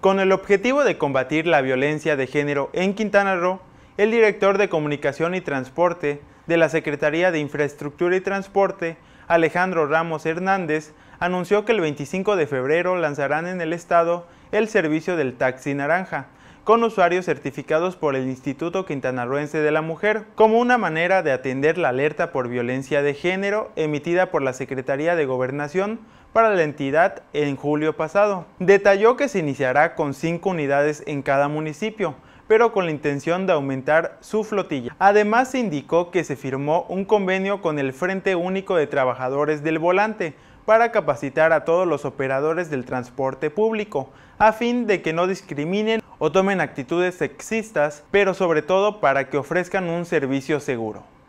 Con el objetivo de combatir la violencia de género en Quintana Roo, el director de Comunicación y Transporte de la Secretaría de Infraestructura y Transporte, Alejandro Ramos Hernández, anunció que el 25 de febrero lanzarán en el estado el servicio del taxi naranja, con usuarios certificados por el Instituto Quintanarruense de la Mujer, como una manera de atender la alerta por violencia de género emitida por la Secretaría de Gobernación para la entidad en julio pasado. Detalló que se iniciará con cinco unidades en cada municipio, pero con la intención de aumentar su flotilla. Además, se indicó que se firmó un convenio con el Frente Único de Trabajadores del Volante para capacitar a todos los operadores del transporte público, a fin de que no discriminen o tomen actitudes sexistas, pero sobre todo para que ofrezcan un servicio seguro.